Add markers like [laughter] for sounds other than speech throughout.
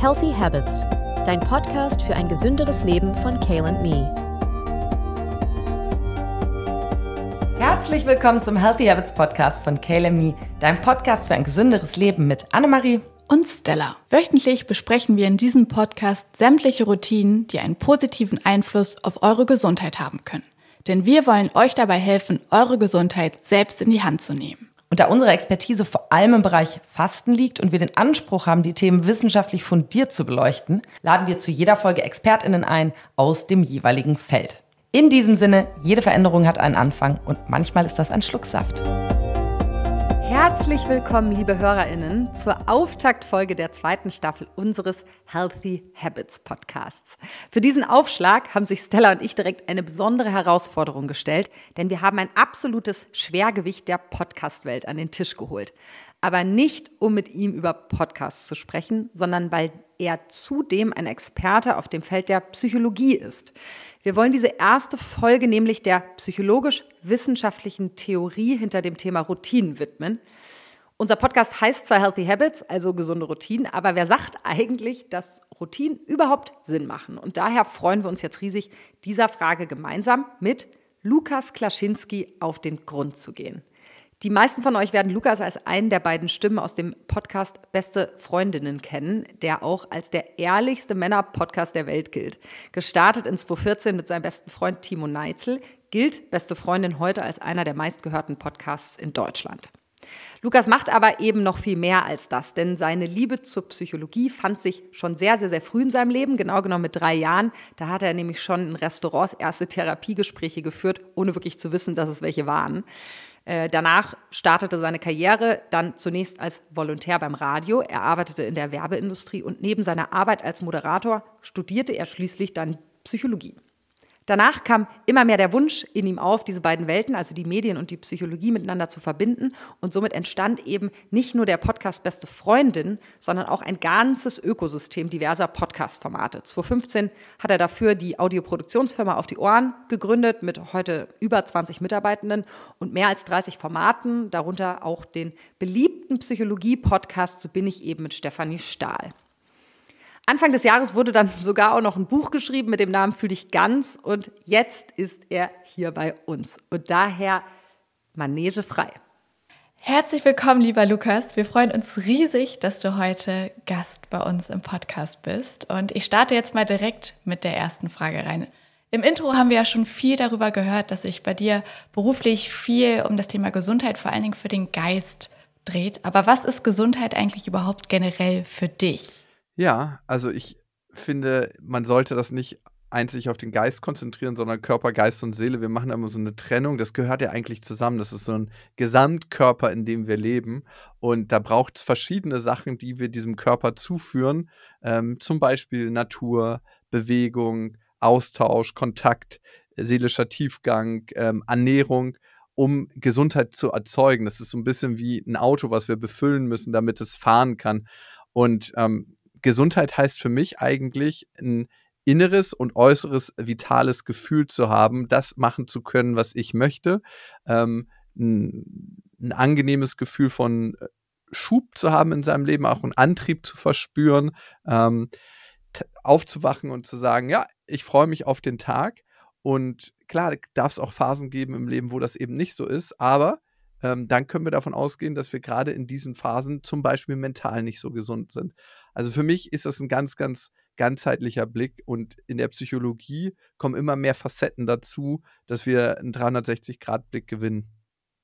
Healthy Habits, dein Podcast für ein gesünderes Leben von Kale and Me. Herzlich willkommen zum Healthy Habits Podcast von Kale and Me, dein Podcast für ein gesünderes Leben mit Annemarie und Stella. Wöchentlich besprechen wir in diesem Podcast sämtliche Routinen, die einen positiven Einfluss auf eure Gesundheit haben können. Denn wir wollen euch dabei helfen, eure Gesundheit selbst in die Hand zu nehmen. Und da unsere Expertise vor allem im Bereich Fasten liegt und wir den Anspruch haben, die Themen wissenschaftlich fundiert zu beleuchten, laden wir zu jeder Folge Expertinnen ein aus dem jeweiligen Feld. In diesem Sinne, jede Veränderung hat einen Anfang und manchmal ist das ein Schluck Saft. Herzlich willkommen, liebe Hörerinnen, zur Auftaktfolge der zweiten Staffel unseres Healthy Habits Podcasts. Für diesen Aufschlag haben sich Stella und ich direkt eine besondere Herausforderung gestellt, denn wir haben ein absolutes Schwergewicht der Podcast-Welt an den Tisch geholt. Aber nicht, um mit ihm über Podcasts zu sprechen, sondern weil er zudem ein Experte auf dem Feld der Psychologie ist. Wir wollen diese erste Folge nämlich der psychologisch-wissenschaftlichen Theorie hinter dem Thema Routinen widmen. Unser Podcast heißt zwar Healthy Habits, also gesunde Routinen, aber wer sagt eigentlich, dass Routinen überhaupt Sinn machen? Und daher freuen wir uns jetzt riesig, dieser Frage gemeinsam mit Lukas Klaschinski auf den Grund zu gehen. Die meisten von euch werden Lukas als einen der beiden Stimmen aus dem Podcast Beste Freundinnen kennen, der auch als der ehrlichste Männer-Podcast der Welt gilt. Gestartet in 2014 mit seinem besten Freund Timo Neitzel, gilt Beste Freundin heute als einer der meistgehörten Podcasts in Deutschland. Lukas macht aber eben noch viel mehr als das, denn seine Liebe zur Psychologie fand sich schon sehr, sehr, sehr früh in seinem Leben, genau genommen mit drei Jahren. Da hatte er nämlich schon in Restaurants erste Therapiegespräche geführt, ohne wirklich zu wissen, dass es welche waren. Äh, danach startete seine Karriere dann zunächst als Volontär beim Radio. Er arbeitete in der Werbeindustrie und neben seiner Arbeit als Moderator studierte er schließlich dann Psychologie. Danach kam immer mehr der Wunsch in ihm auf, diese beiden Welten, also die Medien und die Psychologie miteinander zu verbinden. Und somit entstand eben nicht nur der Podcast Beste Freundin, sondern auch ein ganzes Ökosystem diverser Podcast-Formate. 2015 hat er dafür die Audioproduktionsfirma auf die Ohren gegründet mit heute über 20 Mitarbeitenden und mehr als 30 Formaten, darunter auch den beliebten Psychologie-Podcast So bin ich eben mit Stefanie Stahl. Anfang des Jahres wurde dann [laughs] sogar auch noch ein Buch geschrieben mit dem Namen Fühl dich ganz und jetzt ist er hier bei uns. Und daher Manege frei. Herzlich willkommen, lieber Lukas. Wir freuen uns riesig, dass du heute Gast bei uns im Podcast bist. Und ich starte jetzt mal direkt mit der ersten Frage rein. Im Intro haben wir ja schon viel darüber gehört, dass sich bei dir beruflich viel um das Thema Gesundheit, vor allen Dingen für den Geist, dreht. Aber was ist Gesundheit eigentlich überhaupt generell für dich? Ja, also ich finde, man sollte das nicht einzig auf den Geist konzentrieren, sondern Körper, Geist und Seele. Wir machen immer so eine Trennung. Das gehört ja eigentlich zusammen. Das ist so ein Gesamtkörper, in dem wir leben. Und da braucht es verschiedene Sachen, die wir diesem Körper zuführen. Ähm, zum Beispiel Natur, Bewegung, Austausch, Kontakt, seelischer Tiefgang, ähm, Ernährung um Gesundheit zu erzeugen. Das ist so ein bisschen wie ein Auto, was wir befüllen müssen, damit es fahren kann. Und ähm, Gesundheit heißt für mich eigentlich ein inneres und äußeres vitales Gefühl zu haben, das machen zu können, was ich möchte, ähm, ein, ein angenehmes Gefühl von äh, Schub zu haben in seinem Leben, auch einen Antrieb zu verspüren, ähm, aufzuwachen und zu sagen, ja, ich freue mich auf den Tag. Und klar, darf es auch Phasen geben im Leben, wo das eben nicht so ist, aber ähm, dann können wir davon ausgehen, dass wir gerade in diesen Phasen zum Beispiel mental nicht so gesund sind. Also für mich ist das ein ganz, ganz ganzheitlicher Blick und in der Psychologie kommen immer mehr Facetten dazu, dass wir einen 360-Grad-Blick gewinnen.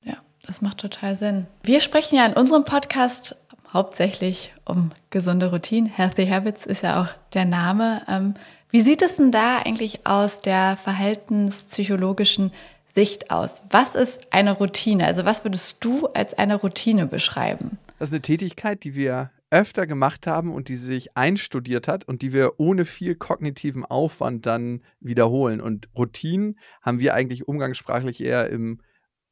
Ja, das macht total Sinn. Wir sprechen ja in unserem Podcast hauptsächlich um gesunde Routinen. Healthy Habits ist ja auch der Name. Ähm, wie sieht es denn da eigentlich aus der verhaltenspsychologischen Sicht aus? Was ist eine Routine? Also was würdest du als eine Routine beschreiben? Das ist eine Tätigkeit, die wir öfter gemacht haben und die sich einstudiert hat und die wir ohne viel kognitiven Aufwand dann wiederholen. Und Routinen haben wir eigentlich umgangssprachlich eher im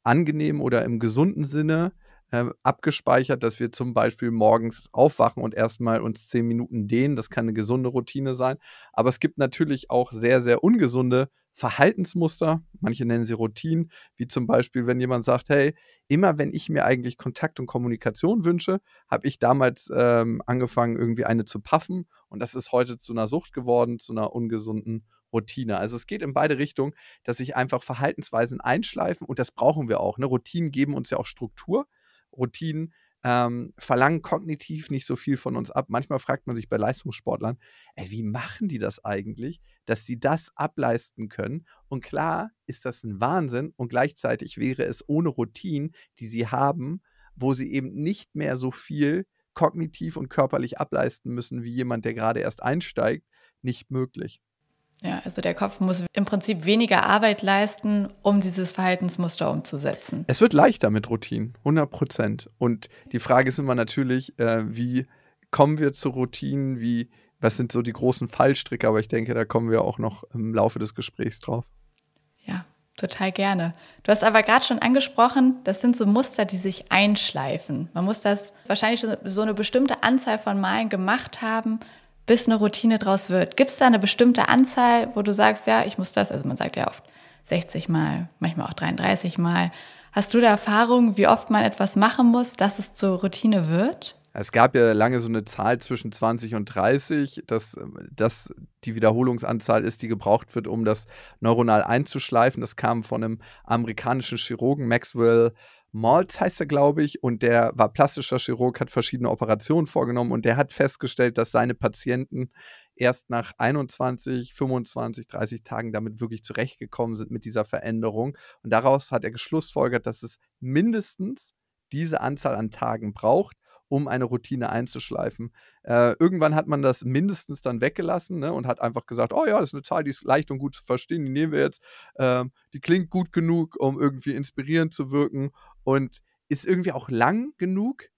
angenehmen oder im gesunden Sinne äh, abgespeichert, dass wir zum Beispiel morgens aufwachen und erstmal uns zehn Minuten dehnen. Das kann eine gesunde Routine sein. Aber es gibt natürlich auch sehr, sehr ungesunde Verhaltensmuster, manche nennen sie Routinen, wie zum Beispiel, wenn jemand sagt, hey, immer wenn ich mir eigentlich Kontakt und Kommunikation wünsche, habe ich damals ähm, angefangen, irgendwie eine zu paffen und das ist heute zu einer Sucht geworden, zu einer ungesunden Routine. Also es geht in beide Richtungen, dass sich einfach Verhaltensweisen einschleifen und das brauchen wir auch. Ne? Routinen geben uns ja auch Struktur. Routinen ähm, verlangen kognitiv nicht so viel von uns ab. Manchmal fragt man sich bei Leistungssportlern, ey, wie machen die das eigentlich, dass sie das ableisten können? Und klar ist das ein Wahnsinn und gleichzeitig wäre es ohne Routine, die sie haben, wo sie eben nicht mehr so viel kognitiv und körperlich ableisten müssen wie jemand, der gerade erst einsteigt, nicht möglich. Ja, also der Kopf muss im Prinzip weniger Arbeit leisten, um dieses Verhaltensmuster umzusetzen. Es wird leichter mit Routinen, 100 Prozent. Und die Frage ist immer natürlich, äh, wie kommen wir zu Routinen, wie, was sind so die großen Fallstricke, aber ich denke, da kommen wir auch noch im Laufe des Gesprächs drauf. Ja, total gerne. Du hast aber gerade schon angesprochen, das sind so Muster, die sich einschleifen. Man muss das wahrscheinlich so eine bestimmte Anzahl von Malen gemacht haben, bis eine Routine draus wird? Gibt es da eine bestimmte Anzahl, wo du sagst, ja, ich muss das, also man sagt ja oft 60 Mal, manchmal auch 33 Mal. Hast du da Erfahrung, wie oft man etwas machen muss, dass es zur Routine wird? Es gab ja lange so eine Zahl zwischen 20 und 30, dass ähm, das die Wiederholungsanzahl ist, die gebraucht wird, um das neuronal einzuschleifen. Das kam von einem amerikanischen Chirurgen Maxwell Maltz heißt er, glaube ich, und der war plastischer Chirurg, hat verschiedene Operationen vorgenommen und der hat festgestellt, dass seine Patienten erst nach 21, 25, 30 Tagen damit wirklich zurechtgekommen sind mit dieser Veränderung. Und daraus hat er geschlussfolgert, dass es mindestens diese Anzahl an Tagen braucht, um eine Routine einzuschleifen. Äh, irgendwann hat man das mindestens dann weggelassen ne, und hat einfach gesagt, oh ja, das ist eine Zahl, die ist leicht und gut zu verstehen, die nehmen wir jetzt. Ähm, die klingt gut genug, um irgendwie inspirierend zu wirken und ist irgendwie auch lang genug,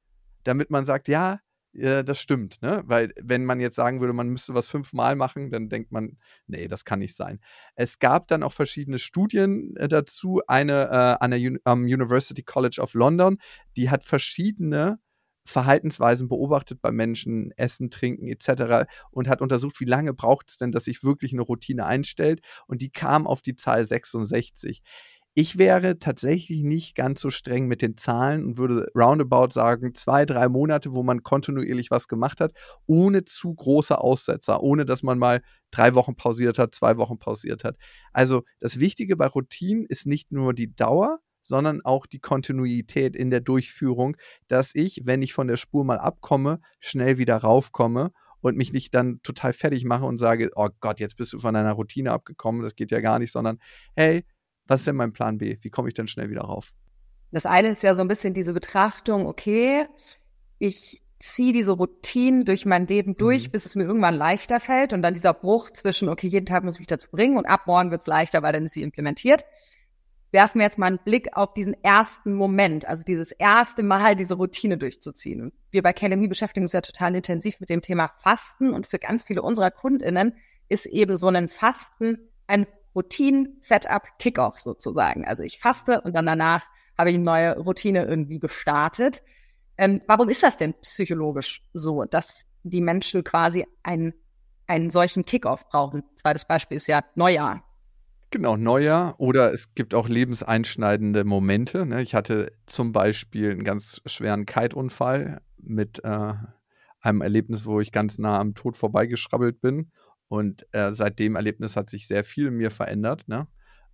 damit man sagt, ja, äh, das stimmt. Ne? Weil wenn man jetzt sagen würde, man müsste was fünfmal machen, dann denkt man, nee, das kann nicht sein. Es gab dann auch verschiedene Studien äh, dazu. Eine äh, an der Un am University College of London, die hat verschiedene Verhaltensweisen beobachtet bei Menschen, Essen, Trinken etc. und hat untersucht, wie lange braucht es denn, dass sich wirklich eine Routine einstellt. Und die kam auf die Zahl 66. Ich wäre tatsächlich nicht ganz so streng mit den Zahlen und würde roundabout sagen, zwei, drei Monate, wo man kontinuierlich was gemacht hat, ohne zu große Aussetzer, ohne dass man mal drei Wochen pausiert hat, zwei Wochen pausiert hat. Also das Wichtige bei Routinen ist nicht nur die Dauer, sondern auch die Kontinuität in der Durchführung, dass ich, wenn ich von der Spur mal abkomme, schnell wieder raufkomme und mich nicht dann total fertig mache und sage, oh Gott, jetzt bist du von deiner Routine abgekommen, das geht ja gar nicht, sondern hey, was ist denn mein Plan B? Wie komme ich denn schnell wieder rauf? Das eine ist ja so ein bisschen diese Betrachtung, okay, ich ziehe diese Routine durch mein Leben mhm. durch, mhm. bis es mir irgendwann leichter fällt und dann dieser Bruch zwischen, okay, jeden Tag muss ich mich dazu bringen und ab morgen wird es leichter, weil dann ist sie implementiert. Werfen wir jetzt mal einen Blick auf diesen ersten Moment, also dieses erste Mal diese Routine durchzuziehen. wir bei Academy beschäftigen uns ja total intensiv mit dem Thema Fasten und für ganz viele unserer KundInnen ist eben so ein Fasten ein Routinen, Setup, Kickoff sozusagen. Also ich faste und dann danach habe ich eine neue Routine irgendwie gestartet. Ähm, warum ist das denn psychologisch so, dass die Menschen quasi einen, einen solchen Kickoff brauchen? Zweites Beispiel ist ja Neujahr. Genau, Neujahr oder es gibt auch lebenseinschneidende Momente. Ne? Ich hatte zum Beispiel einen ganz schweren Kite-Unfall mit äh, einem Erlebnis, wo ich ganz nah am Tod vorbeigeschrabbelt bin und äh, seit dem Erlebnis hat sich sehr viel in mir verändert. Ne?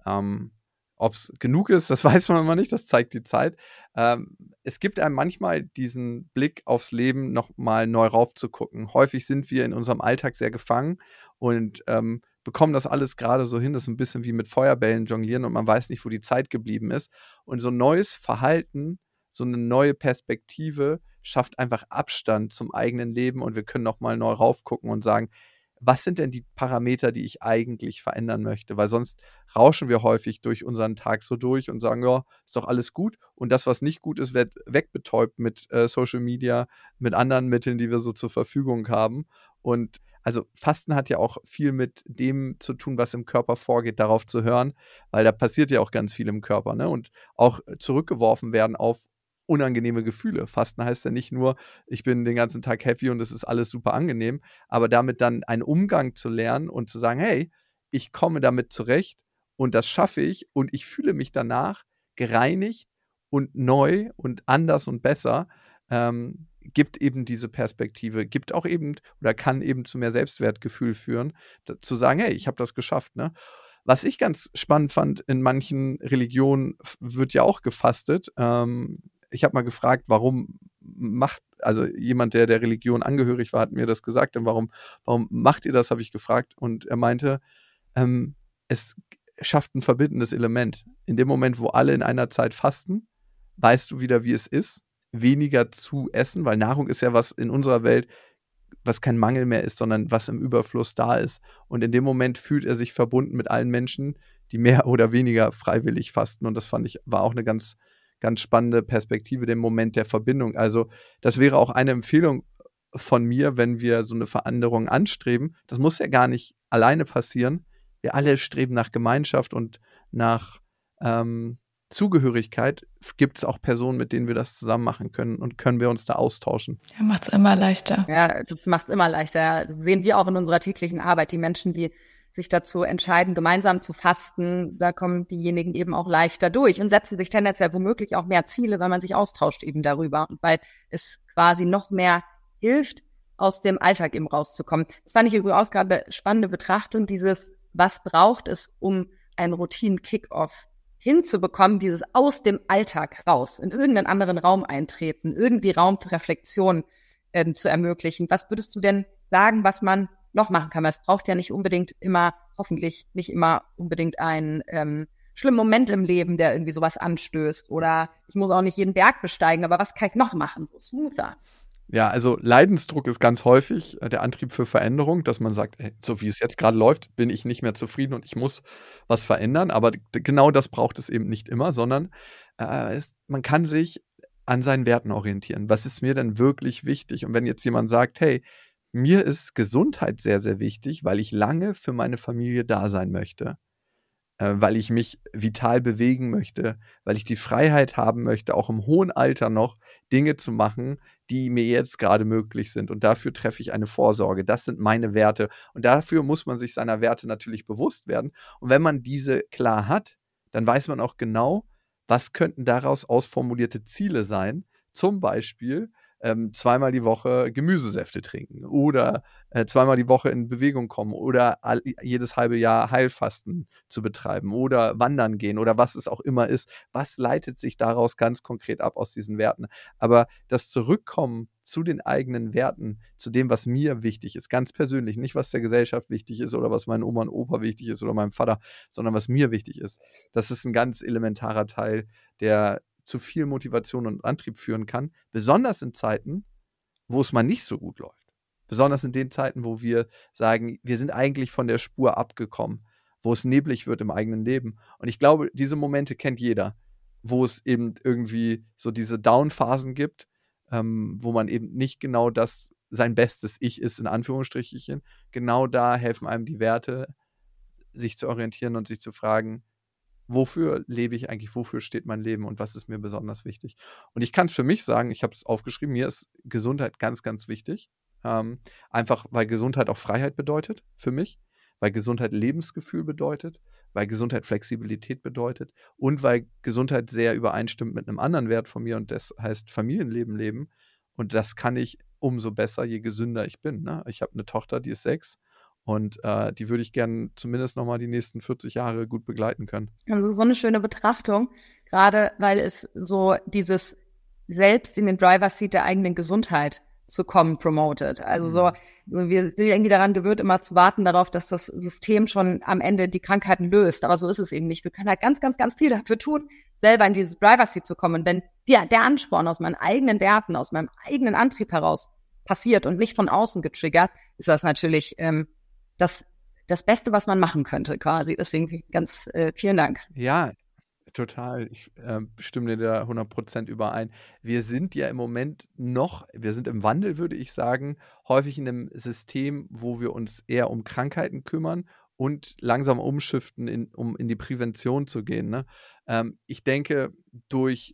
Ähm, Ob es genug ist, das [laughs] weiß man immer nicht, das zeigt die Zeit. Ähm, es gibt einem manchmal diesen Blick aufs Leben, nochmal neu raufzugucken. Häufig sind wir in unserem Alltag sehr gefangen und ähm, bekommen das alles gerade so hin. Das ist ein bisschen wie mit Feuerbällen jonglieren und man weiß nicht, wo die Zeit geblieben ist. Und so neues Verhalten, so eine neue Perspektive schafft einfach Abstand zum eigenen Leben und wir können nochmal neu raufgucken und sagen, was sind denn die Parameter, die ich eigentlich verändern möchte? Weil sonst rauschen wir häufig durch unseren Tag so durch und sagen, ja, ist doch alles gut. Und das, was nicht gut ist, wird wegbetäubt mit äh, Social Media, mit anderen Mitteln, die wir so zur Verfügung haben. Und also Fasten hat ja auch viel mit dem zu tun, was im Körper vorgeht, darauf zu hören, weil da passiert ja auch ganz viel im Körper, ne? Und auch äh, zurückgeworfen werden auf unangenehme Gefühle. Fasten heißt ja nicht nur, ich bin den ganzen Tag happy und es ist alles super angenehm, aber damit dann einen Umgang zu lernen und zu sagen, hey, ich komme damit zurecht und das schaffe ich und ich fühle mich danach gereinigt und neu und anders und besser, ähm, gibt eben diese Perspektive, gibt auch eben oder kann eben zu mehr Selbstwertgefühl führen, zu sagen, hey, ich habe das geschafft. Ne? Was ich ganz spannend fand, in manchen Religionen wird ja auch gefastet. Ähm, ich habe mal gefragt, warum macht, also jemand, der der Religion angehörig war, hat mir das gesagt, und warum, warum macht ihr das, habe ich gefragt. Und er meinte, ähm, es schafft ein verbindendes Element. In dem Moment, wo alle in einer Zeit fasten, weißt du wieder, wie es ist, weniger zu essen, weil Nahrung ist ja was in unserer Welt, was kein Mangel mehr ist, sondern was im Überfluss da ist. Und in dem Moment fühlt er sich verbunden mit allen Menschen, die mehr oder weniger freiwillig fasten. Und das fand ich, war auch eine ganz ganz spannende Perspektive, den Moment der Verbindung. Also das wäre auch eine Empfehlung von mir, wenn wir so eine Veränderung anstreben. Das muss ja gar nicht alleine passieren. Wir alle streben nach Gemeinschaft und nach ähm, Zugehörigkeit. Gibt es auch Personen, mit denen wir das zusammen machen können und können wir uns da austauschen? Ja, macht es immer leichter. Ja, das macht es immer leichter. Das sehen wir auch in unserer täglichen Arbeit. Die Menschen, die sich dazu entscheiden, gemeinsam zu fasten, da kommen diejenigen eben auch leichter durch und setzen sich tendenziell womöglich auch mehr Ziele, weil man sich austauscht eben darüber und weil es quasi noch mehr hilft, aus dem Alltag eben rauszukommen. Das fand ich übrigens auch gerade spannende Betrachtung, dieses, was braucht es, um einen routinen kick hinzubekommen, dieses aus dem Alltag raus, in irgendeinen anderen Raum eintreten, irgendwie Raum für Reflexion ähm, zu ermöglichen. Was würdest du denn sagen, was man noch machen kann. Weil es braucht ja nicht unbedingt immer, hoffentlich nicht immer unbedingt einen ähm, schlimmen Moment im Leben, der irgendwie sowas anstößt. Oder ich muss auch nicht jeden Berg besteigen, aber was kann ich noch machen? So smoother. Ja, also Leidensdruck ist ganz häufig äh, der Antrieb für Veränderung, dass man sagt, ey, so wie es jetzt gerade läuft, bin ich nicht mehr zufrieden und ich muss was verändern. Aber genau das braucht es eben nicht immer, sondern äh, es, man kann sich an seinen Werten orientieren. Was ist mir denn wirklich wichtig? Und wenn jetzt jemand sagt, hey, mir ist Gesundheit sehr, sehr wichtig, weil ich lange für meine Familie da sein möchte, äh, weil ich mich vital bewegen möchte, weil ich die Freiheit haben möchte, auch im hohen Alter noch Dinge zu machen, die mir jetzt gerade möglich sind. Und dafür treffe ich eine Vorsorge. Das sind meine Werte. Und dafür muss man sich seiner Werte natürlich bewusst werden. Und wenn man diese klar hat, dann weiß man auch genau, was könnten daraus ausformulierte Ziele sein. Zum Beispiel, ähm, zweimal die Woche Gemüsesäfte trinken oder äh, zweimal die Woche in Bewegung kommen oder all, jedes halbe Jahr Heilfasten zu betreiben oder wandern gehen oder was es auch immer ist. Was leitet sich daraus ganz konkret ab aus diesen Werten? Aber das Zurückkommen zu den eigenen Werten, zu dem, was mir wichtig ist, ganz persönlich, nicht was der Gesellschaft wichtig ist oder was meinen Oma und Opa wichtig ist oder meinem Vater, sondern was mir wichtig ist. Das ist ein ganz elementarer Teil, der zu viel Motivation und Antrieb führen kann, besonders in Zeiten, wo es mal nicht so gut läuft. Besonders in den Zeiten, wo wir sagen, wir sind eigentlich von der Spur abgekommen, wo es neblig wird im eigenen Leben. Und ich glaube, diese Momente kennt jeder, wo es eben irgendwie so diese Down-Phasen gibt, ähm, wo man eben nicht genau das sein bestes Ich ist, in Anführungsstrichen. Genau da helfen einem die Werte, sich zu orientieren und sich zu fragen, wofür lebe ich eigentlich, wofür steht mein Leben und was ist mir besonders wichtig. Und ich kann es für mich sagen, ich habe es aufgeschrieben, mir ist Gesundheit ganz, ganz wichtig. Ähm, einfach weil Gesundheit auch Freiheit bedeutet für mich, weil Gesundheit Lebensgefühl bedeutet, weil Gesundheit Flexibilität bedeutet und weil Gesundheit sehr übereinstimmt mit einem anderen Wert von mir und das heißt Familienleben leben. Und das kann ich umso besser, je gesünder ich bin. Ne? Ich habe eine Tochter, die ist sechs und äh, die würde ich gerne zumindest nochmal die nächsten 40 Jahre gut begleiten können. Also so eine schöne Betrachtung, gerade weil es so dieses selbst in den Driver's Seat der eigenen Gesundheit zu kommen promoted. Also mhm. so, wir sind irgendwie daran gewöhnt, immer zu warten darauf, dass das System schon am Ende die Krankheiten löst. Aber so ist es eben nicht. Wir können halt ganz, ganz, ganz viel dafür tun, selber in dieses Driver Seat zu kommen. Und wenn ja, der Ansporn aus meinen eigenen Werten, aus meinem eigenen Antrieb heraus passiert und nicht von außen getriggert, ist das natürlich ähm, das, das Beste, was man machen könnte, quasi. Deswegen ganz äh, vielen Dank. Ja, total. Ich äh, stimme dir da 100% überein. Wir sind ja im Moment noch, wir sind im Wandel, würde ich sagen, häufig in einem System, wo wir uns eher um Krankheiten kümmern und langsam umschiften, in, um in die Prävention zu gehen. Ne? Ähm, ich denke, durch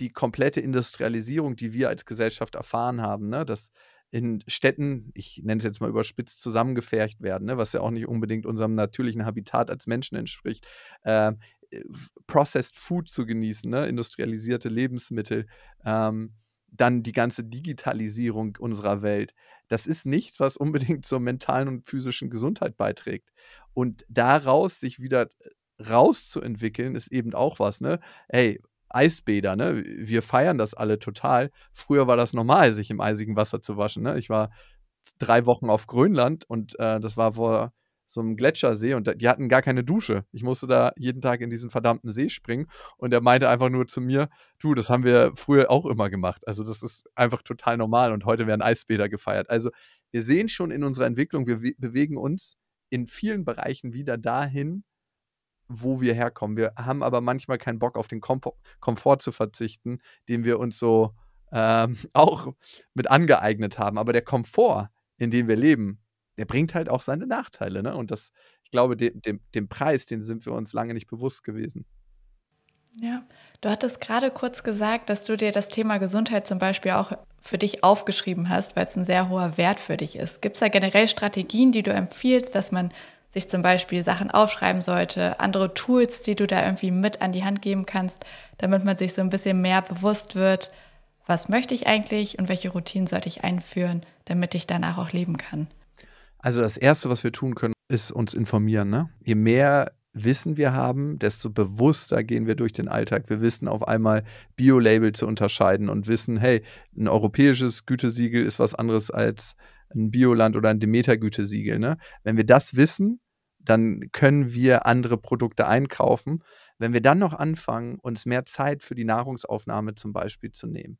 die komplette Industrialisierung, die wir als Gesellschaft erfahren haben, ne, dass in Städten, ich nenne es jetzt mal überspitzt, zusammengefercht werden, ne, was ja auch nicht unbedingt unserem natürlichen Habitat als Menschen entspricht. Ähm, äh, processed Food zu genießen, ne, industrialisierte Lebensmittel, ähm, dann die ganze Digitalisierung unserer Welt. Das ist nichts, was unbedingt zur mentalen und physischen Gesundheit beiträgt. Und daraus sich wieder äh, rauszuentwickeln, ist eben auch was, ne? Hey, Eisbäder, ne? Wir feiern das alle total. Früher war das normal, sich im eisigen Wasser zu waschen. Ne? Ich war drei Wochen auf Grönland und äh, das war vor so einem Gletschersee und da, die hatten gar keine Dusche. Ich musste da jeden Tag in diesen verdammten See springen und er meinte einfach nur zu mir, du, das haben wir früher auch immer gemacht. Also das ist einfach total normal und heute werden Eisbäder gefeiert. Also wir sehen schon in unserer Entwicklung, wir bewegen uns in vielen Bereichen wieder dahin, wo wir herkommen. Wir haben aber manchmal keinen Bock, auf den Kom Komfort zu verzichten, den wir uns so ähm, [laughs] auch mit angeeignet haben. Aber der Komfort, in dem wir leben, der bringt halt auch seine Nachteile. Ne? Und das, ich glaube, dem, dem, dem Preis, den sind wir uns lange nicht bewusst gewesen. Ja, du hattest gerade kurz gesagt, dass du dir das Thema Gesundheit zum Beispiel auch für dich aufgeschrieben hast, weil es ein sehr hoher Wert für dich ist. Gibt es da generell Strategien, die du empfiehlst, dass man sich zum Beispiel Sachen aufschreiben sollte, andere Tools, die du da irgendwie mit an die Hand geben kannst, damit man sich so ein bisschen mehr bewusst wird, was möchte ich eigentlich und welche Routinen sollte ich einführen, damit ich danach auch leben kann. Also das Erste, was wir tun können, ist uns informieren. Ne? Je mehr Wissen wir haben, desto bewusster gehen wir durch den Alltag. Wir wissen auf einmal, Bio-Label zu unterscheiden und wissen, hey, ein europäisches Gütesiegel ist was anderes als ein Bioland oder ein Demeter-Gütesiegel. Ne? Wenn wir das wissen, dann können wir andere Produkte einkaufen. Wenn wir dann noch anfangen, uns mehr Zeit für die Nahrungsaufnahme zum Beispiel zu nehmen,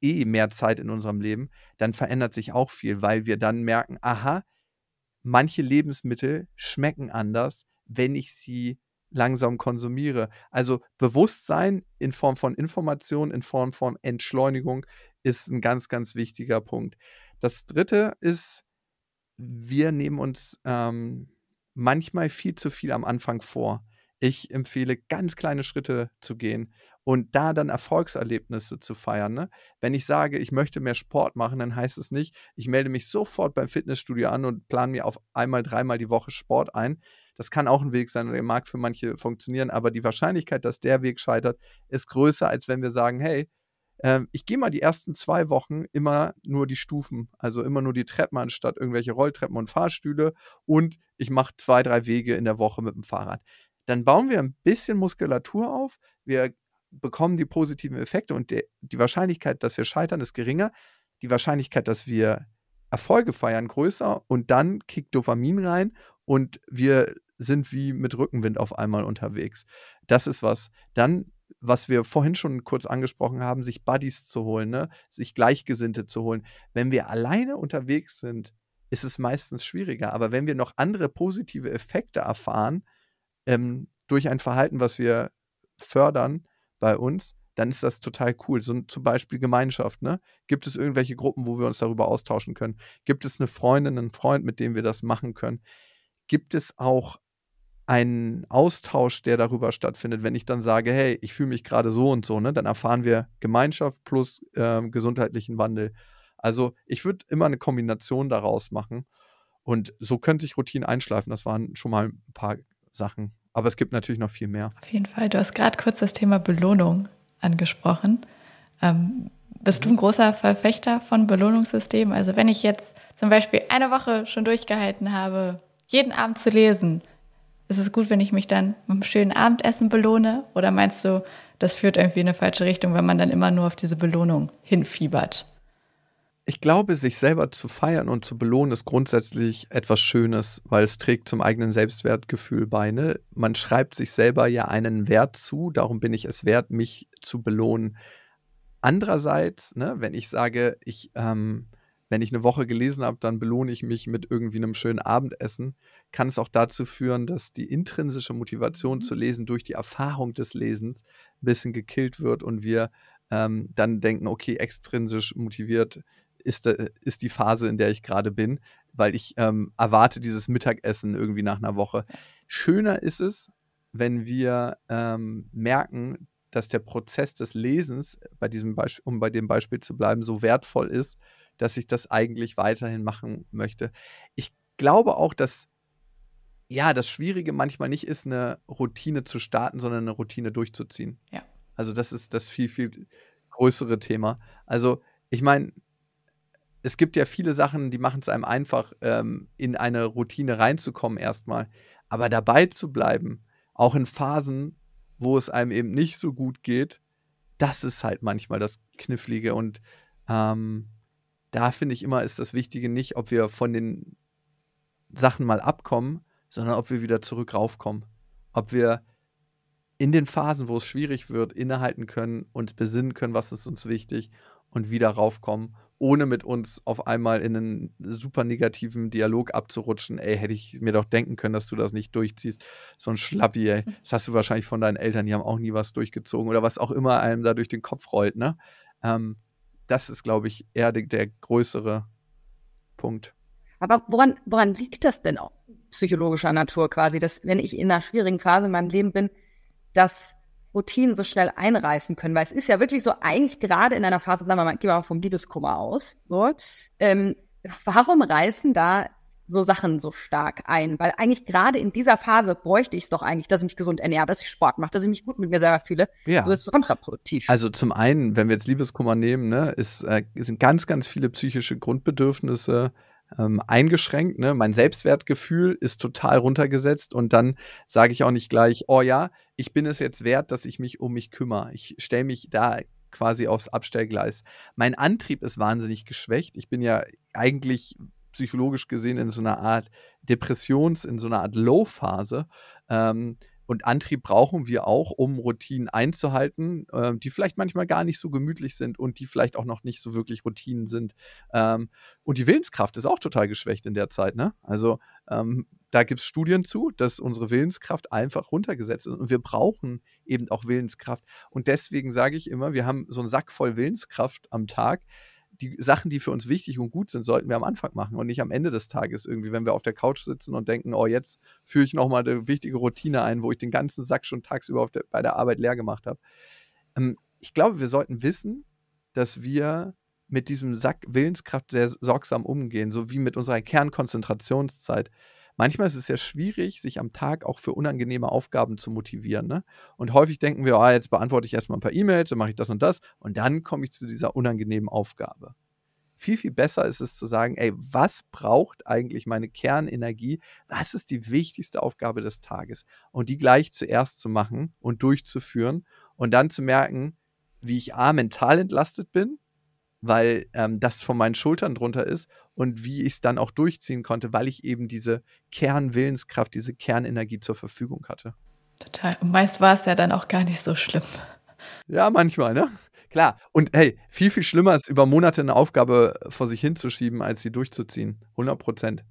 eh mehr Zeit in unserem Leben, dann verändert sich auch viel, weil wir dann merken, aha, manche Lebensmittel schmecken anders, wenn ich sie langsam konsumiere. Also Bewusstsein in Form von Information, in Form von Entschleunigung ist ein ganz, ganz wichtiger Punkt. Das dritte ist, wir nehmen uns ähm, manchmal viel zu viel am Anfang vor. Ich empfehle, ganz kleine Schritte zu gehen und da dann Erfolgserlebnisse zu feiern. Ne? Wenn ich sage, ich möchte mehr Sport machen, dann heißt es nicht, ich melde mich sofort beim Fitnessstudio an und plane mir auf einmal, dreimal die Woche Sport ein. Das kann auch ein Weg sein, der mag für manche funktionieren, aber die Wahrscheinlichkeit, dass der Weg scheitert, ist größer, als wenn wir sagen, hey, ähm, ich gehe mal die ersten zwei Wochen immer nur die Stufen, also immer nur die Treppen anstatt irgendwelche Rolltreppen und Fahrstühle und ich mache zwei, drei Wege in der Woche mit dem Fahrrad. Dann bauen wir ein bisschen Muskulatur auf, wir bekommen die positiven Effekte und der, die Wahrscheinlichkeit, dass wir scheitern, ist geringer. Die Wahrscheinlichkeit, dass wir Erfolge feiern, größer und dann kickt Dopamin rein und wir sind wie mit Rückenwind auf einmal unterwegs. Das ist was. Dann was wir vorhin schon kurz angesprochen haben, sich Buddies zu holen, ne? sich Gleichgesinnte zu holen. Wenn wir alleine unterwegs sind, ist es meistens schwieriger. Aber wenn wir noch andere positive Effekte erfahren ähm, durch ein Verhalten, was wir fördern bei uns, dann ist das total cool. So zum Beispiel Gemeinschaft. Ne? Gibt es irgendwelche Gruppen, wo wir uns darüber austauschen können? Gibt es eine Freundin, einen Freund, mit dem wir das machen können? Gibt es auch ein Austausch, der darüber stattfindet, wenn ich dann sage, hey, ich fühle mich gerade so und so, ne, dann erfahren wir Gemeinschaft plus äh, gesundheitlichen Wandel. Also ich würde immer eine Kombination daraus machen und so könnte ich Routinen einschleifen. Das waren schon mal ein paar Sachen, aber es gibt natürlich noch viel mehr. Auf jeden Fall. Du hast gerade kurz das Thema Belohnung angesprochen. Ähm, bist du mhm. ein großer Verfechter von Belohnungssystemen? Also wenn ich jetzt zum Beispiel eine Woche schon durchgehalten habe, jeden Abend zu lesen, ist es gut, wenn ich mich dann mit einem schönen Abendessen belohne? Oder meinst du, das führt irgendwie in eine falsche Richtung, wenn man dann immer nur auf diese Belohnung hinfiebert? Ich glaube, sich selber zu feiern und zu belohnen ist grundsätzlich etwas Schönes, weil es trägt zum eigenen Selbstwertgefühl bei. Ne? Man schreibt sich selber ja einen Wert zu, darum bin ich es wert, mich zu belohnen. Andererseits, ne, wenn ich sage, ich, ähm, wenn ich eine Woche gelesen habe, dann belohne ich mich mit irgendwie einem schönen Abendessen, kann es auch dazu führen, dass die intrinsische Motivation mhm. zu lesen durch die Erfahrung des Lesens ein bisschen gekillt wird und wir ähm, dann denken, okay, extrinsisch motiviert ist, äh, ist die Phase, in der ich gerade bin, weil ich ähm, erwarte dieses Mittagessen irgendwie nach einer Woche. Schöner ist es, wenn wir ähm, merken, dass der Prozess des Lesens, bei diesem Beispiel, um bei dem Beispiel zu bleiben, so wertvoll ist, dass ich das eigentlich weiterhin machen möchte. Ich glaube auch, dass ja, das Schwierige manchmal nicht ist, eine Routine zu starten, sondern eine Routine durchzuziehen. Ja. Also das ist das viel, viel größere Thema. Also ich meine, es gibt ja viele Sachen, die machen es einem einfach, ähm, in eine Routine reinzukommen erstmal. Aber dabei zu bleiben, auch in Phasen, wo es einem eben nicht so gut geht, das ist halt manchmal das Knifflige. Und ähm, da finde ich immer, ist das Wichtige nicht, ob wir von den Sachen mal abkommen, sondern ob wir wieder zurück raufkommen. Ob wir in den Phasen, wo es schwierig wird, innehalten können, uns besinnen können, was ist uns wichtig und wieder raufkommen, ohne mit uns auf einmal in einen super negativen Dialog abzurutschen. Ey, hätte ich mir doch denken können, dass du das nicht durchziehst. So ein Schlappi, ey. [laughs] Das hast du wahrscheinlich von deinen Eltern, die haben auch nie was durchgezogen oder was auch immer einem da durch den Kopf rollt, ne? Ähm, das ist, glaube ich, eher der, der größere Punkt. Aber woran, woran liegt das denn auch psychologischer Natur quasi, dass wenn ich in einer schwierigen Phase in meinem Leben bin, dass Routinen so schnell einreißen können, weil es ist ja wirklich so, eigentlich gerade in einer Phase, sagen wir mal, gehen wir mal vom Liebeskummer aus, so, ähm, warum reißen da so Sachen so stark ein? Weil eigentlich gerade in dieser Phase bräuchte ich es doch eigentlich, dass ich mich gesund ernähre, dass ich Sport mache, dass ich mich gut mit mir selber fühle. Ja. So ist kontraproduktiv. Also zum einen, wenn wir jetzt Liebeskummer nehmen, ne, ist, äh, sind ganz, ganz viele psychische Grundbedürfnisse ähm, eingeschränkt. Ne? Mein Selbstwertgefühl ist total runtergesetzt und dann sage ich auch nicht gleich, oh ja, ich bin es jetzt wert, dass ich mich um mich kümmere. Ich stelle mich da quasi aufs Abstellgleis. Mein Antrieb ist wahnsinnig geschwächt. Ich bin ja eigentlich psychologisch gesehen in so einer Art Depressions, in so einer Art Low-Phase. Ähm, und Antrieb brauchen wir auch, um Routinen einzuhalten, äh, die vielleicht manchmal gar nicht so gemütlich sind und die vielleicht auch noch nicht so wirklich Routinen sind. Ähm, und die Willenskraft ist auch total geschwächt in der Zeit. Ne? Also ähm, da gibt es Studien zu, dass unsere Willenskraft einfach runtergesetzt ist. Und wir brauchen eben auch Willenskraft. Und deswegen sage ich immer, wir haben so einen Sack voll Willenskraft am Tag die Sachen, die für uns wichtig und gut sind, sollten wir am Anfang machen und nicht am Ende des Tages irgendwie, wenn wir auf der Couch sitzen und denken, oh, jetzt führe ich nochmal eine wichtige Routine ein, wo ich den ganzen Sack schon tagsüber der, bei der Arbeit leer gemacht habe. Ähm, ich glaube, wir sollten wissen, dass wir mit diesem Sack Willenskraft sehr sorgsam umgehen, so wie mit unserer Kernkonzentrationszeit manchmal ist es ja schwierig, sich am Tag auch für unangenehme Aufgaben zu motivieren. Ne? Und häufig denken wir, ah, jetzt beantworte ich erstmal ein paar E-Mails, dann mache ich das und das und dann komme ich zu dieser unangenehmen Aufgabe. Viel, viel besser ist es zu sagen, ey, was braucht eigentlich meine Kernenergie? Was ist die wichtigste Aufgabe des Tages? Und die gleich zuerst zu machen und durchzuführen und dann zu merken, wie ich A, mental entlastet bin weil ähm, das von meinen Schultern drunter ist und wie ich es dann auch durchziehen konnte, weil ich eben diese Kernwillenskraft, diese Kernenergie zur Verfügung hatte. Total. Und meist war es ja dann auch gar nicht so schlimm. Ja, manchmal, ne? Klar. Und hey, viel, viel schlimmer ist, über Monate eine Aufgabe äh, vor sich hinzuschieben, als sie durchzuziehen. 100 Prozent.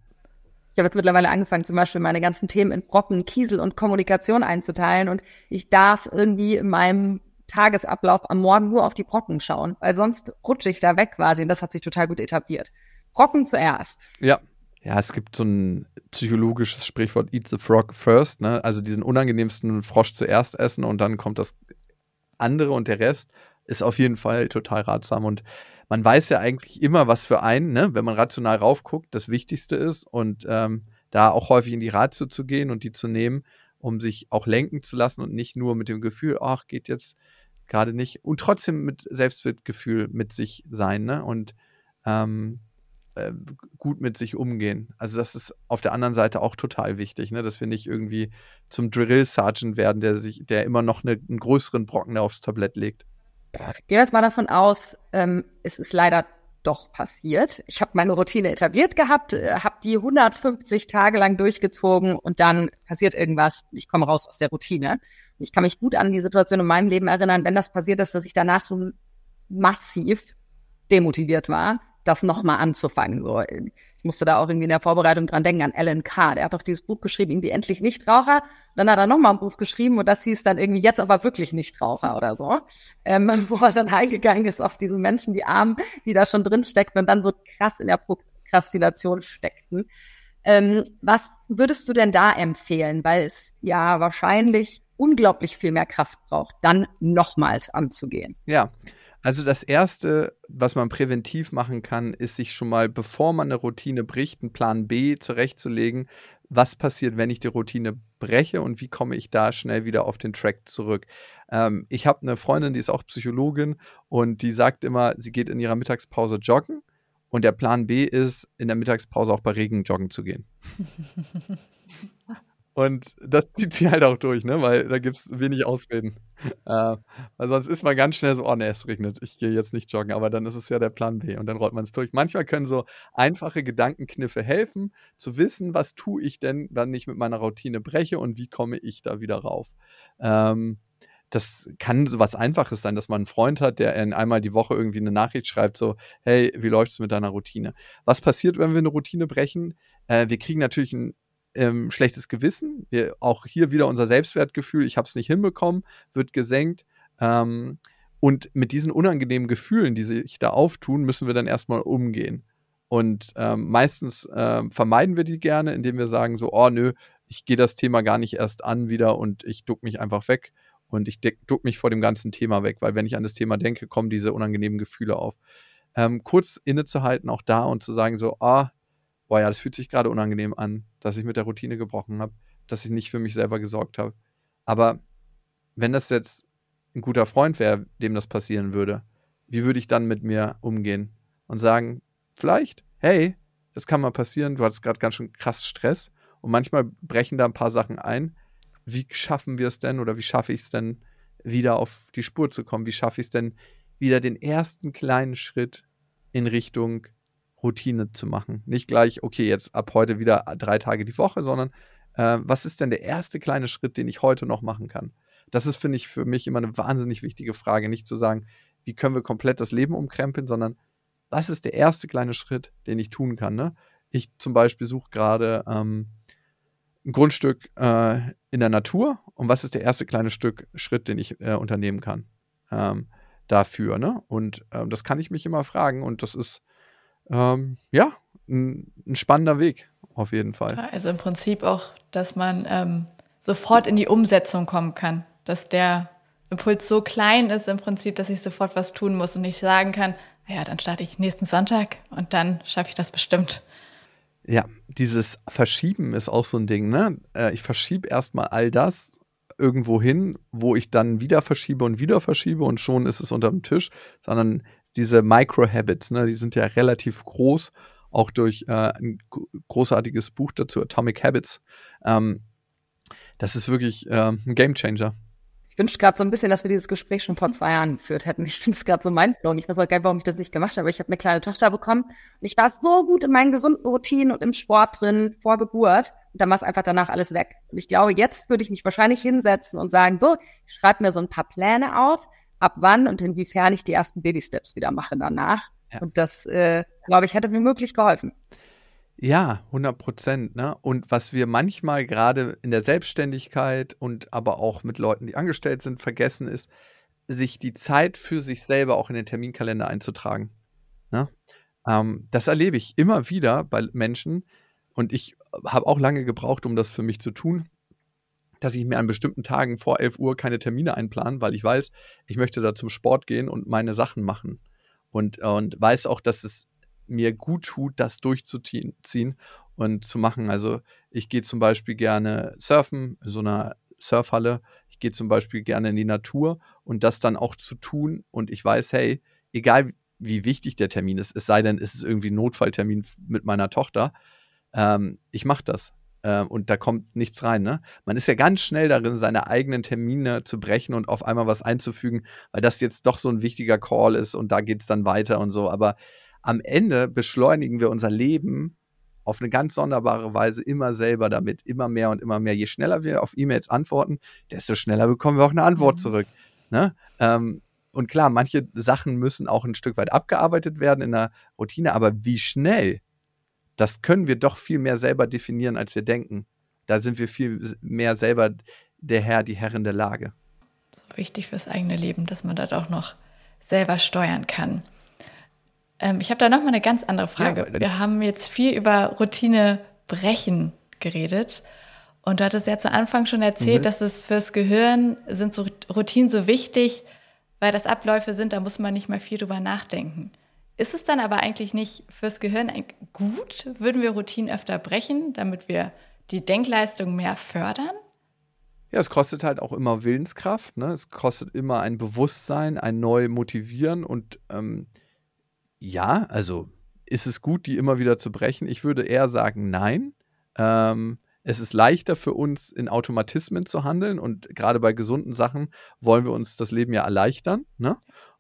Ich habe jetzt mittlerweile angefangen, zum Beispiel meine ganzen Themen in Brocken, Kiesel und Kommunikation einzuteilen. Und ich darf irgendwie in meinem Tagesablauf am Morgen nur auf die Brocken schauen, weil sonst rutsche ich da weg quasi und das hat sich total gut etabliert. Brocken zuerst. Ja. Ja, es gibt so ein psychologisches Sprichwort, eat the frog first, ne? Also diesen unangenehmsten Frosch zuerst essen und dann kommt das andere und der Rest ist auf jeden Fall total ratsam und man weiß ja eigentlich immer, was für einen, ne? wenn man rational raufguckt, das Wichtigste ist und ähm, da auch häufig in die Ratio zu gehen und die zu nehmen, um sich auch lenken zu lassen und nicht nur mit dem Gefühl, ach, geht jetzt gerade nicht. Und trotzdem mit Selbstwertgefühl mit sich sein, ne? Und ähm, äh, gut mit sich umgehen. Also das ist auf der anderen Seite auch total wichtig, ne? dass wir nicht irgendwie zum Drill Sergeant werden, der sich, der immer noch eine, einen größeren Brocken aufs Tablett legt. Gehen wir jetzt mal davon aus, ähm, es ist leider doch passiert. Ich habe meine Routine etabliert gehabt, äh, habe die 150 Tage lang durchgezogen und dann passiert irgendwas. Ich komme raus aus der Routine. Ich kann mich gut an die Situation in meinem Leben erinnern, wenn das passiert ist, dass ich danach so massiv demotiviert war, das nochmal anzufangen. So, ich musste da auch irgendwie in der Vorbereitung dran denken, an Alan Carr. Der hat doch dieses Buch geschrieben, irgendwie endlich Nichtraucher. Dann hat er nochmal ein Buch geschrieben und das hieß dann irgendwie jetzt aber wirklich Nichtraucher oder so. Ähm, [laughs] wo er dann eingegangen ist auf diese Menschen, die Armen, die da schon drin steckten und dann so krass in der Prokrastination steckten. Ähm, was würdest du denn da empfehlen? Weil es ja wahrscheinlich unglaublich viel mehr Kraft braucht, dann nochmals anzugehen. Ja. Also das Erste, was man präventiv machen kann, ist sich schon mal, bevor man eine Routine bricht, einen Plan B zurechtzulegen. Was passiert, wenn ich die Routine breche und wie komme ich da schnell wieder auf den Track zurück? Ähm, ich habe eine Freundin, die ist auch Psychologin und die sagt immer, sie geht in ihrer Mittagspause joggen und der Plan B ist, in der Mittagspause auch bei Regen joggen zu gehen. [laughs] Und das [laughs] zieht sie halt auch durch, ne? weil da gibt es wenig Ausreden. Äh, weil sonst ist man ganz schnell so, oh ne, es regnet, ich gehe jetzt nicht joggen, aber dann ist es ja der Plan B und dann rollt man es durch. Manchmal können so einfache Gedankenkniffe helfen, zu wissen, was tue ich denn, wenn ich mit meiner Routine breche und wie komme ich da wieder rauf. Ähm, das kann so was Einfaches sein, dass man einen Freund hat, der einmal die Woche irgendwie eine Nachricht schreibt, so, hey, wie läuft es mit deiner Routine? Was passiert, wenn wir eine Routine brechen? Äh, wir kriegen natürlich ein ähm, schlechtes Gewissen. Wir, auch hier wieder unser Selbstwertgefühl, ich habe es nicht hinbekommen, wird gesenkt. Ähm, und mit diesen unangenehmen Gefühlen, die sich da auftun, müssen wir dann erstmal umgehen. Und ähm, meistens ähm, vermeiden wir die gerne, indem wir sagen so, oh nö, ich gehe das Thema gar nicht erst an wieder und ich duck mich einfach weg und ich duck mich vor dem ganzen Thema weg, weil wenn ich an das Thema denke, kommen diese unangenehmen Gefühle auf. Ähm, kurz innezuhalten auch da und zu sagen so, ah, oh, boah ja, das fühlt sich gerade unangenehm an, dass ich mit der Routine gebrochen habe, dass ich nicht für mich selber gesorgt habe. Aber wenn das jetzt ein guter Freund wäre, dem das passieren würde, wie würde ich dann mit mir umgehen und sagen, vielleicht, hey, das kann mal passieren, du hattest gerade ganz schön krass Stress und manchmal brechen da ein paar Sachen ein. Wie schaffen wir es denn oder wie schaffe ich es denn, wieder auf die Spur zu kommen? Wie schaffe ich es denn, wieder den ersten kleinen Schritt in Richtung Routine zu machen. Nicht gleich, okay, jetzt ab heute wieder drei Tage die Woche, sondern äh, was ist denn der erste kleine Schritt, den ich heute noch machen kann? Das ist, finde ich, für mich immer eine wahnsinnig wichtige Frage. Nicht zu sagen, wie können wir komplett das Leben umkrempeln, sondern was ist der erste kleine Schritt, den ich tun kann? Ne? Ich zum Beispiel suche gerade ähm, ein Grundstück äh, in der Natur und was ist der erste kleine Stück, Schritt, den ich äh, unternehmen kann ähm, dafür? Ne? Und ähm, das kann ich mich immer fragen und das ist ähm, ja, ein, ein, spannender Weg auf jeden Fall. Also im Prinzip auch, dass man ähm, sofort in die Umsetzung kommen kann, dass der Impuls so klein ist im Prinzip, dass ich sofort was tun muss und nicht sagen kann, ah ja, dann starte ich nächsten Sonntag und dann schaffe ich das bestimmt. Ja, dieses Verschieben ist auch so ein Ding, ne? Äh, ich verschiebe erstmal all das irgendwo hin, wo ich dann wieder verschiebe und wieder verschiebe und schon ist es unterm Tisch, sondern diese Microhabits, ne, die sind ja relativ groß, auch durch äh, ein großartiges Buch dazu, Atomic Habits. Ähm, das ist wirklich äh, ein Changer. Ich wünsche gerade so ein bisschen, dass wir dieses Gespräch schon vor zwei Jahren geführt hätten. Ich finde es gerade so mindblowing. Ich weiß auch gar nicht, warum ich das nicht gemacht habe. ich habe eine kleine Tochter bekommen und ich war so gut in meinen gesunden Routinen und im Sport drin vor Geburt. Und dann war es einfach danach alles weg. Und ich glaube, jetzt würde ich mich wahrscheinlich hinsetzen und sagen, so, ich schreibe mir so ein paar Pläne auf, ab wann und inwiefern ich die ersten Baby-Steps wieder mache danach. Ja. Und das, äh, glaube ich, hätte mir möglich geholfen. Ja, 100 Prozent. Ne? Und was wir manchmal gerade in der Selbstständigkeit und aber auch mit Leuten, die angestellt sind, vergessen ist, sich die Zeit für sich selber auch in den Terminkalender einzutragen. Ne? Ähm, das erlebe ich immer wieder bei Menschen und ich habe auch lange gebraucht, um das für mich zu tun dass ich mir an bestimmten Tagen vor 11 Uhr keine Termine einplanen, weil ich weiß, ich möchte da zum Sport gehen und meine Sachen machen. Und, äh, und weiß auch, dass es mir gut tut, das durchzuziehen und zu machen. Also ich gehe zum Beispiel gerne surfen, in so einer Surfhalle. Ich gehe zum Beispiel gerne in die Natur und das dann auch zu tun. Und ich weiß, hey, egal wie wichtig der Termin ist, es sei denn, es ist irgendwie ein Notfalltermin mit meiner Tochter, ähm, ich mache das. Ähm, und da kommt nichts rein. Ne? Man ist ja ganz schnell darin, seine eigenen Termine zu brechen und auf einmal was einzufügen, weil das jetzt doch so ein wichtiger Call ist und da geht es dann weiter und so. Aber am Ende beschleunigen wir unser Leben auf eine ganz sonderbare Weise immer selber damit, immer mehr und immer mehr. Je schneller wir auf E-Mails antworten, desto schneller bekommen wir auch eine Antwort mhm. zurück. Ne? Ähm, und klar, manche Sachen müssen auch ein Stück weit abgearbeitet werden in der Routine, aber wie schnell das können wir doch viel mehr selber definieren, als wir denken. Da sind wir viel mehr selber der Herr, die Herrin der Lage. So wichtig fürs eigene Leben, dass man das auch noch selber steuern kann. Ähm, ich habe da nochmal eine ganz andere Frage. Ja, wir haben jetzt viel über Routinebrechen geredet. Und du hattest ja zu Anfang schon erzählt, mhm. dass es fürs Gehirn sind so Routinen so wichtig, weil das Abläufe sind, da muss man nicht mal viel drüber nachdenken. Ist es dann aber eigentlich nicht fürs Gehirn gut? Würden wir Routinen öfter brechen, damit wir die Denkleistung mehr fördern? Ja, es kostet halt auch immer Willenskraft. Ne? Es kostet immer ein Bewusstsein, ein neu motivieren. Und ähm, ja, also ist es gut, die immer wieder zu brechen? Ich würde eher sagen, nein. Ähm, es ist leichter für uns, in Automatismen zu handeln. Und gerade bei gesunden Sachen wollen wir uns das Leben ja erleichtern. Ne?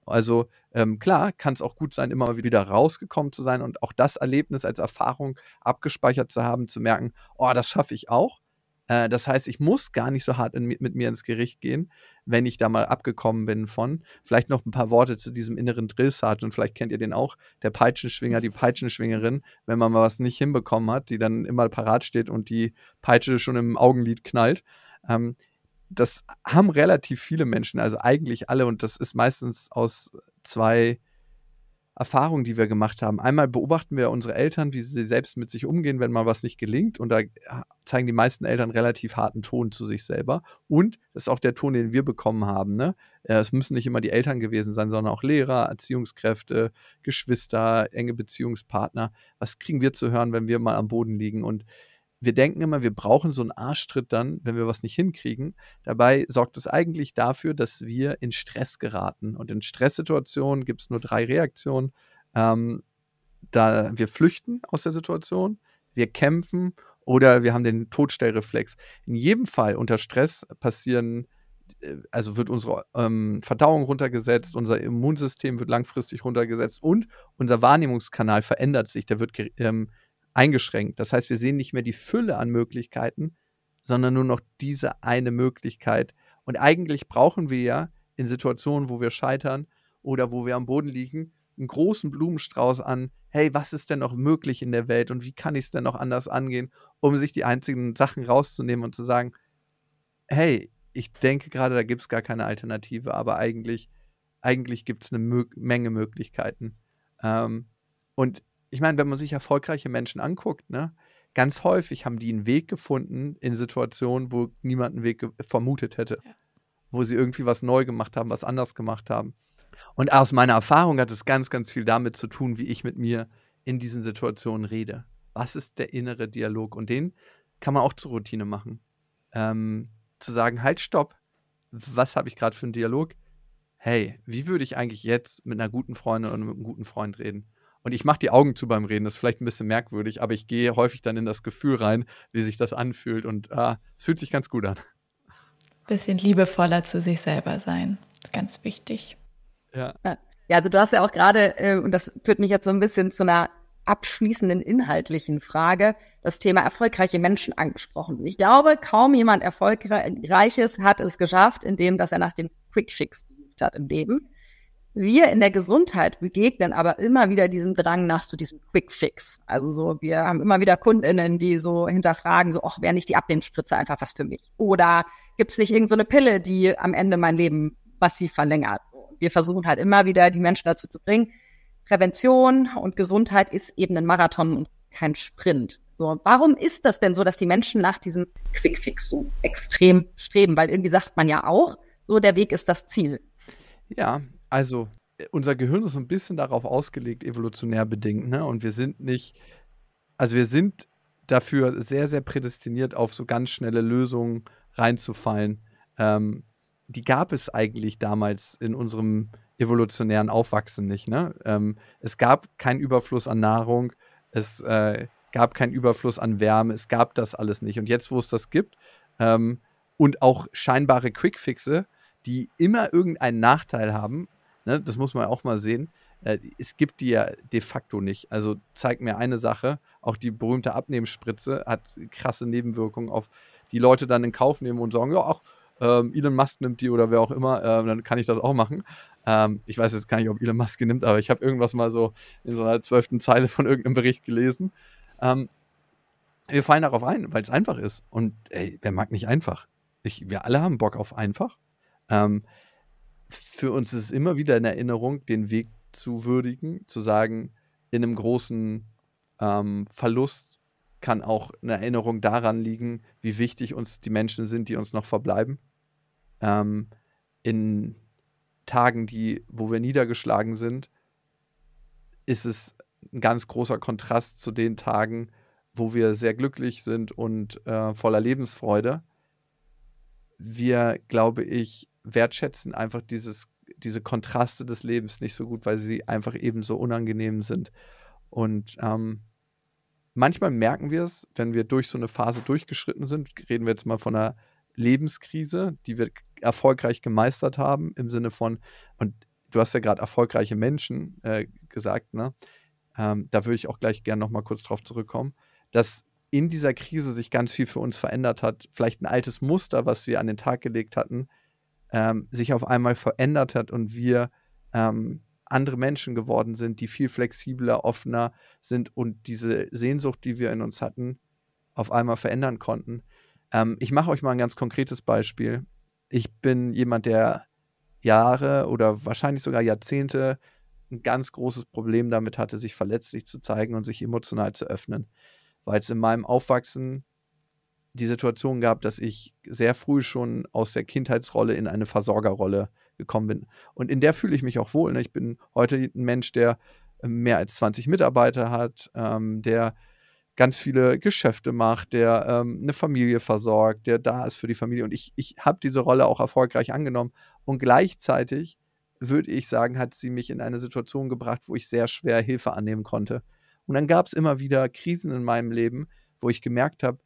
Also ähm, klar, kann es auch gut sein, immer wieder rausgekommen zu sein und auch das Erlebnis als Erfahrung abgespeichert zu haben, zu merken, oh, das schaffe ich auch. Äh, das heißt, ich muss gar nicht so hart in, mit mir ins Gericht gehen, wenn ich da mal abgekommen bin von. Vielleicht noch ein paar Worte zu diesem inneren Drill Sergeant. Vielleicht kennt ihr den auch, der Peitschenschwinger, die Peitschenschwingerin, wenn man mal was nicht hinbekommen hat, die dann immer parat steht und die Peitsche schon im Augenlid knallt. Ähm, das haben relativ viele Menschen, also eigentlich alle, und das ist meistens aus zwei Erfahrungen, die wir gemacht haben. Einmal beobachten wir unsere Eltern, wie sie selbst mit sich umgehen, wenn mal was nicht gelingt, und da äh, zeigen die meisten Eltern relativ harten Ton zu sich selber. Und das ist auch der Ton, den wir bekommen haben. Ne? Äh, es müssen nicht immer die Eltern gewesen sein, sondern auch Lehrer, Erziehungskräfte, Geschwister, enge Beziehungspartner. Was kriegen wir zu hören, wenn wir mal am Boden liegen? Und wir denken immer, wir brauchen so einen Arschtritt dann, wenn wir was nicht hinkriegen. Dabei sorgt es eigentlich dafür, dass wir in Stress geraten. Und in Stresssituationen gibt es nur drei Reaktionen. Ähm, da wir flüchten aus der Situation, wir kämpfen oder wir haben den Todstellreflex. In jedem Fall unter Stress passieren, äh, also wird unsere ähm, Verdauung runtergesetzt, unser Immunsystem wird langfristig runtergesetzt und unser Wahrnehmungskanal verändert sich. Der wird ähm, eingeschränkt. Das heißt, wir sehen nicht mehr die Fülle an Möglichkeiten, sondern nur noch diese eine Möglichkeit. Und eigentlich brauchen wir ja in Situationen, wo wir scheitern oder wo wir am Boden liegen, einen großen Blumenstrauß an, hey, was ist denn noch möglich in der Welt und wie kann ich es denn noch anders angehen, um sich die einzigen Sachen rauszunehmen und zu sagen, hey, ich denke gerade, da gibt es gar keine Alternative, aber eigentlich, eigentlich gibt es eine Mö Menge Möglichkeiten. Ähm, und ich meine, wenn man sich erfolgreiche Menschen anguckt, ne, ganz häufig haben die einen Weg gefunden in Situationen, wo niemand einen Weg vermutet hätte. Ja. Wo sie irgendwie was neu gemacht haben, was anders gemacht haben. Und aus meiner Erfahrung hat es ganz, ganz viel damit zu tun, wie ich mit mir in diesen Situationen rede. Was ist der innere Dialog? Und den kann man auch zur Routine machen. Ähm, zu sagen, halt, stopp, was habe ich gerade für einen Dialog? Hey, wie würde ich eigentlich jetzt mit einer guten Freundin oder einem guten Freund reden? Und ich mache die Augen zu beim Reden. Das ist vielleicht ein bisschen merkwürdig, aber ich gehe häufig dann in das Gefühl rein, wie sich das anfühlt. Und ah, es fühlt sich ganz gut an. Bisschen liebevoller zu sich selber sein. Ganz wichtig. Ja. Ja, also du hast ja auch gerade, äh, und das führt mich jetzt so ein bisschen zu einer abschließenden inhaltlichen Frage das Thema erfolgreiche Menschen angesprochen. Ich glaube, kaum jemand erfolgreiches hat es geschafft, indem dass er nach dem Quick Fix gesucht hat im Leben, wir in der Gesundheit begegnen aber immer wieder diesem Drang nach so diesem Quick Fix. Also so, wir haben immer wieder KundInnen, die so hinterfragen, so, ach, wäre nicht die Abnehmspritze einfach was für mich? Oder gibt's nicht irgendeine so Pille, die am Ende mein Leben massiv verlängert? Wir versuchen halt immer wieder, die Menschen dazu zu bringen, Prävention und Gesundheit ist eben ein Marathon und kein Sprint. So, warum ist das denn so, dass die Menschen nach diesem Quick Fix so extrem streben? Weil irgendwie sagt man ja auch, so der Weg ist das Ziel. Ja, also äh, unser Gehirn ist ein bisschen darauf ausgelegt, evolutionär bedingt, ne? Und wir sind nicht, also wir sind dafür sehr, sehr prädestiniert, auf so ganz schnelle Lösungen reinzufallen. Ähm, die gab es eigentlich damals in unserem evolutionären Aufwachsen nicht. Ne? Ähm, es gab keinen Überfluss an Nahrung, es äh, gab keinen Überfluss an Wärme, es gab das alles nicht. Und jetzt, wo es das gibt ähm, und auch scheinbare Quickfixe, die immer irgendeinen Nachteil haben, ne, das muss man auch mal sehen, äh, es gibt die ja de facto nicht. Also zeig mir eine Sache, auch die berühmte Abnehmspritze hat krasse Nebenwirkungen auf die Leute dann in Kauf nehmen und sagen, ja, ach, ähm, Elon Musk nimmt die oder wer auch immer, äh, dann kann ich das auch machen. Ähm, ich weiß jetzt gar nicht, ob Elon Musk nimmt, aber ich habe irgendwas mal so in so einer zwölften Zeile von irgendeinem Bericht gelesen. Ähm, wir fallen darauf ein, weil es einfach ist. Und ey, wer mag nicht einfach? Ich, wir alle haben Bock auf einfach. Ähm, für uns ist es immer wieder in Erinnerung, den Weg zu würdigen, zu sagen, in einem großen ähm, Verlust kann auch eine Erinnerung daran liegen, wie wichtig uns die Menschen sind, die uns noch verbleiben. Ähm, in Tagen, die, wo wir niedergeschlagen sind, ist es ein ganz großer Kontrast zu den Tagen, wo wir sehr glücklich sind und äh, voller Lebensfreude. Wir, glaube ich, wertschätzen einfach dieses, diese Kontraste des Lebens nicht so gut, weil sie einfach eben so unangenehm sind. Und ähm, manchmal merken wir es, wenn wir durch so eine Phase durchgeschritten sind, reden wir jetzt mal von einer Lebenskrise, die wir erfolgreich gemeistert haben, im Sinne von, und du hast ja gerade erfolgreiche Menschen äh, gesagt, ne? Ähm, da würde ich auch gleich gerne nochmal kurz drauf zurückkommen, dass in dieser Krise sich ganz viel für uns verändert hat. Vielleicht ein altes Muster, was wir an den Tag gelegt hatten, ähm, sich auf einmal verändert hat und wir ähm, andere Menschen geworden sind, die viel flexibler, offener sind und diese Sehnsucht, die wir in uns hatten, auf einmal verändern konnten. Ähm, ich mache euch mal ein ganz konkretes Beispiel. Ich bin jemand, der Jahre oder wahrscheinlich sogar Jahrzehnte ein ganz großes Problem damit hatte, sich verletzlich zu zeigen und sich emotional zu öffnen, weil es in meinem Aufwachsen die Situation gab, dass ich sehr früh schon aus der Kindheitsrolle in eine Versorgerrolle gekommen bin. Und in der fühle ich mich auch wohl. Ne? Ich bin heute ein Mensch, der ähm, mehr als 20 Mitarbeiter hat, ähm, der ganz viele Geschäfte macht, der ähm, eine Familie versorgt, der da ist für die Familie. Und ich, ich habe diese Rolle auch erfolgreich angenommen. Und gleichzeitig würde ich sagen, hat sie mich in eine Situation gebracht, wo ich sehr schwer Hilfe annehmen konnte. Und dann gab es immer wieder Krisen in meinem Leben, wo ich gemerkt habe,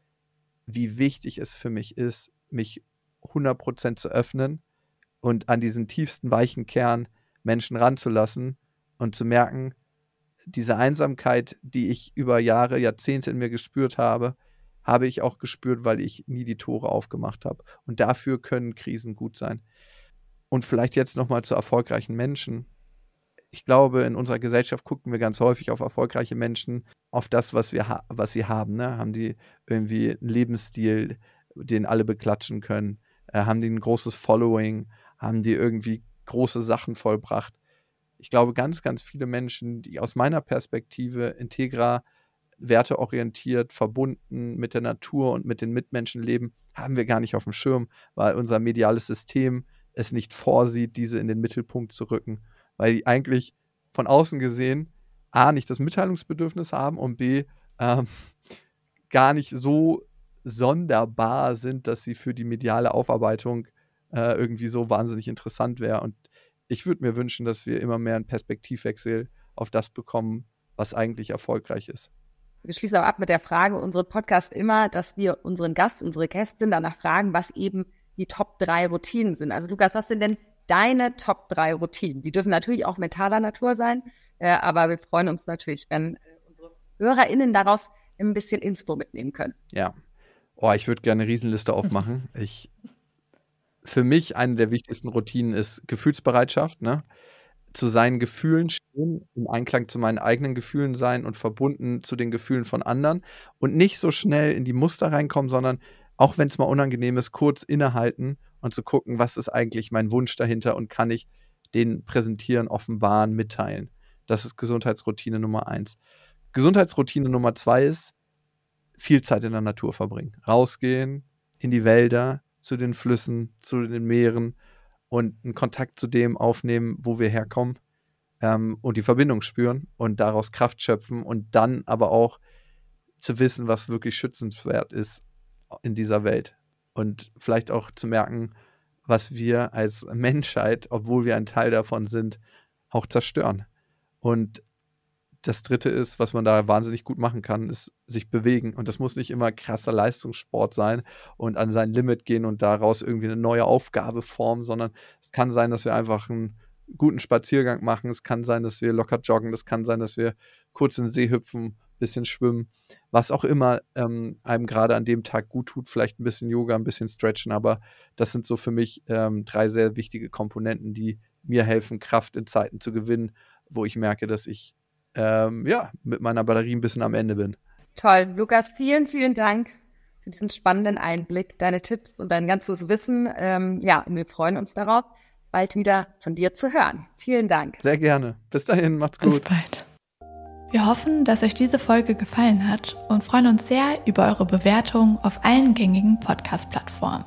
wie wichtig es für mich ist, mich 100% zu öffnen und an diesen tiefsten weichen Kern Menschen ranzulassen und zu merken, diese Einsamkeit, die ich über Jahre, Jahrzehnte in mir gespürt habe, habe ich auch gespürt, weil ich nie die Tore aufgemacht habe. Und dafür können Krisen gut sein. Und vielleicht jetzt nochmal zu erfolgreichen Menschen ich glaube, in unserer Gesellschaft gucken wir ganz häufig auf erfolgreiche Menschen, auf das, was, wir was sie haben. Ne? Haben die irgendwie einen Lebensstil, den alle beklatschen können? Äh, haben die ein großes Following? Haben die irgendwie große Sachen vollbracht? Ich glaube, ganz, ganz viele Menschen, die aus meiner Perspektive integra, werteorientiert, verbunden mit der Natur und mit den Mitmenschen leben, haben wir gar nicht auf dem Schirm, weil unser mediales System es nicht vorsieht, diese in den Mittelpunkt zu rücken weil die eigentlich von außen gesehen A, nicht das Mitteilungsbedürfnis haben und B, ähm, gar nicht so sonderbar sind, dass sie für die mediale Aufarbeitung äh, irgendwie so wahnsinnig interessant wäre. Und ich würde mir wünschen, dass wir immer mehr einen Perspektivwechsel auf das bekommen, was eigentlich erfolgreich ist. Wir schließen aber ab mit der Frage, unsere Podcast immer, dass wir unseren Gast, unsere Gästin danach fragen, was eben die Top drei Routinen sind. Also Lukas, was sind denn deine Top 3 Routinen? Die dürfen natürlich auch mentaler Natur sein, äh, aber wir freuen uns natürlich, wenn äh, unsere HörerInnen daraus ein bisschen Inspo mitnehmen können. Ja. Oh, ich würde gerne eine Riesenliste aufmachen. [laughs] ich, für mich eine der wichtigsten Routinen ist Gefühlsbereitschaft, ne? Zu seinen Gefühlen stehen, im Einklang zu meinen eigenen Gefühlen sein und verbunden zu den Gefühlen von anderen und nicht so schnell in die Muster reinkommen, sondern auch wenn es mal unangenehm ist, kurz innehalten und zu gucken, was ist eigentlich mein Wunsch dahinter und kann ich den präsentieren, offenbaren, mitteilen. Das ist Gesundheitsroutine Nummer eins. Gesundheitsroutine Nummer zwei ist, viel Zeit in der Natur verbringen. Rausgehen, in die Wälder, zu den Flüssen, zu den Meeren und einen Kontakt zu dem aufnehmen, wo wir herkommen ähm, und die Verbindung spüren und daraus Kraft schöpfen und dann aber auch zu wissen, was wirklich schützenswert ist in dieser Welt und vielleicht auch zu merken, was wir als Menschheit, obwohl wir ein Teil davon sind, auch zerstören. Und das Dritte ist, was man da wahnsinnig gut machen kann, ist sich bewegen. Und das muss nicht immer krasser Leistungssport sein und an sein Limit gehen und daraus irgendwie eine neue Aufgabe formen, sondern es kann sein, dass wir einfach einen guten Spaziergang machen. Es kann sein, dass wir locker joggen. Es kann sein, dass wir kurz in den See hüpfen bisschen schwimmen, was auch immer ähm, einem gerade an dem Tag gut tut, vielleicht ein bisschen Yoga, ein bisschen Stretchen, aber das sind so für mich ähm, drei sehr wichtige Komponenten, die mir helfen, Kraft in Zeiten zu gewinnen, wo ich merke, dass ich ähm, ja mit meiner Batterie ein bisschen am Ende bin. Toll, Lukas, vielen, vielen Dank für diesen spannenden Einblick, deine Tipps und dein ganzes Wissen. Ähm, ja, wir freuen uns darauf, bald wieder von dir zu hören. Vielen Dank. Sehr gerne. Bis dahin, macht's gut. Bis bald. Wir hoffen, dass euch diese Folge gefallen hat und freuen uns sehr über eure Bewertungen auf allen gängigen Podcast-Plattformen.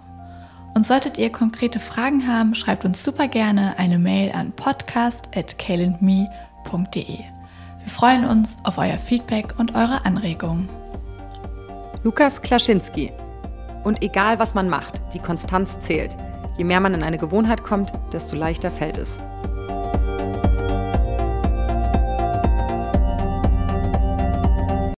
Und solltet ihr konkrete Fragen haben, schreibt uns super gerne eine Mail an podcast.kalendme.de. Wir freuen uns auf euer Feedback und eure Anregungen. Lukas Klaschinski. Und egal, was man macht, die Konstanz zählt. Je mehr man in eine Gewohnheit kommt, desto leichter fällt es.